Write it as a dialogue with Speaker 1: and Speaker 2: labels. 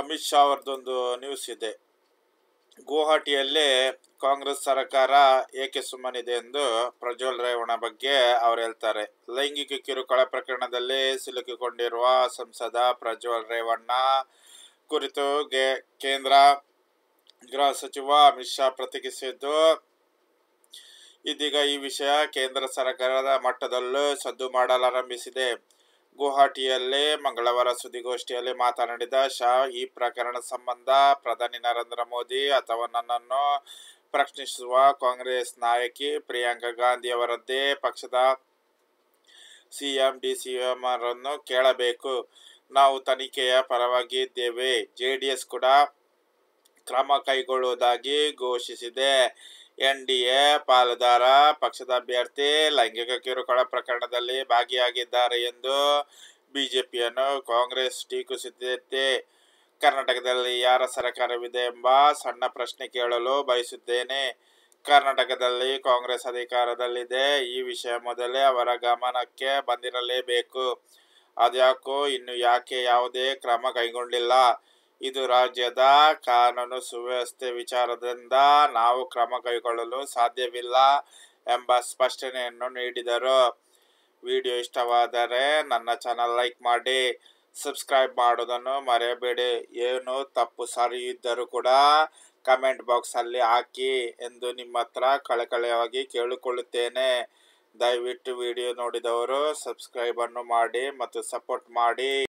Speaker 1: ಅಮಿತ್ ಶಾ ಅವ್ರದ್ದೊಂದು ನ್ಯೂಸ್ ಇದೆ ಗುವಾಹಟಿಯಲ್ಲೇ ಕಾಂಗ್ರೆಸ್ ಸರ್ಕಾರ ಏಕೆ ಸುಮ್ಮನಿದೆ ಎಂದು ಪ್ರಜ್ವಲ್ ರೇವಣ ಬಗ್ಗೆ ಅವರು ಹೇಳ್ತಾರೆ ಲೈಂಗಿಕ ಕಿರುಕುಳ ಪ್ರಕರಣದಲ್ಲಿ ಸಿಲುಕಿಕೊಂಡಿರುವ ಸಂಸದ ಪ್ರಜ್ವಲ್ ರೇವಣ್ಣ ಕುರಿತು ಕೇಂದ್ರ ಗೃಹ ಸಚಿವ ಅಮಿತ್ ಶಾ ಪ್ರತಿಕ್ರಿಯಿಸಿದ್ದು ಇದೀಗ ಈ ವಿಷಯ ಕೇಂದ್ರ ಸರ್ಕಾರದ ಮಟ್ಟದಲ್ಲೂ ಸದ್ದು ಮಾಡಲಾರಂಭಿಸಿದೆ ಗುವಾಹಟಿಯಲ್ಲಿ ಮಂಗಳವಾರ ಸುದ್ದಿಗೋಷ್ಠಿಯಲ್ಲಿ ಮಾತನಾಡಿದ ಶಾ ಈ ಪ್ರಕರಣ ಸಂಬಂಧ ಪ್ರಧಾನಿ ನರೇಂದ್ರ ಮೋದಿ ಅಥವಾ ನನ್ನನ್ನು ಪ್ರಶ್ನಿಸುವ ಕಾಂಗ್ರೆಸ್ ನಾಯಕಿ ಪ್ರಿಯಾಂಕಾ ಗಾಂಧಿ ಅವರದ್ದೇ ಪಕ್ಷದ ಸಿಎಂ ಡಿ ಸಿಎಂ ಅವರನ್ನು ಕೇಳಬೇಕು ನಾವು ತನಿಖೆಯ ಪರವಾಗಿ ಜೆಡಿಎಸ್ ಕೂಡ ಕ್ರಮ ಕೈಗೊಳ್ಳುವುದಾಗಿ ಘೋಷಿಸಿದೆ ಎನ್ ಡಿ ಎ ಪಾಲುದಾರ ಪಕ್ಷದ ಅಭ್ಯರ್ಥಿ ಲೈಂಗಿಕ ಕಿರುಕುಳ ಪ್ರಕರಣದಲ್ಲಿ ಭಾಗಿಯಾಗಿದ್ದಾರೆ ಎಂದು ಬಿಜೆಪಿಯನ್ನು ಕಾಂಗ್ರೆಸ್ ಟೀಕಿಸುತ್ತಿದೆ ಕರ್ನಾಟಕದಲ್ಲಿ ಯಾರ ಸರ್ಕಾರವಿದೆ ಎಂಬ ಸಣ್ಣ ಪ್ರಶ್ನೆ ಕೇಳಲು ಬಯಸುತ್ತೇನೆ ಕರ್ನಾಟಕದಲ್ಲಿ ಕಾಂಗ್ರೆಸ್ ಅಧಿಕಾರದಲ್ಲಿದೆ ಈ ವಿಷಯ ಮೊದಲೇ ಅವರ ಗಮನಕ್ಕೆ ಬಂದಿರಲೇಬೇಕು ಅದ್ಯಾಕೋ ಇನ್ನು ಯಾಕೆ ಯಾವುದೇ ಕ್ರಮ ಕೈಗೊಂಡಿಲ್ಲ ಇದು ರಾಜ್ಯದ ಕಾನೂನು ಸುವ್ಯವಸ್ಥೆ ವಿಚಾರದಿಂದ ನಾವು ಕ್ರಮ ಕೈಗೊಳ್ಳಲು ಸಾಧ್ಯವಿಲ್ಲ ಎಂಬ ಸ್ಪಷ್ಟನೆಯನ್ನು ನೀಡಿದರು ವಿಡಿಯೋ ಇಷ್ಟವಾದರೆ ನನ್ನ ಚಾನಲ್ ಲೈಕ್ ಮಾಡಿ ಸಬ್ಸ್ಕ್ರೈಬ್ ಮಾಡೋದನ್ನು ಮರೆಯಬೇಡಿ ಏನು ತಪ್ಪು ಸರಿ ಇದ್ದರೂ ಕೂಡ ಕಮೆಂಟ್ ಬಾಕ್ಸಲ್ಲಿ ಹಾಕಿ ಎಂದು ನಿಮ್ಮ ಹತ್ರ ಕಳಕಳಿಯಾಗಿ ಕೇಳಿಕೊಳ್ಳುತ್ತೇನೆ ದಯವಿಟ್ಟು ವಿಡಿಯೋ ನೋಡಿದವರು ಸಬ್ಸ್ಕ್ರೈಬನ್ನು ಮಾಡಿ ಮತ್ತು ಸಪೋರ್ಟ್ ಮಾಡಿ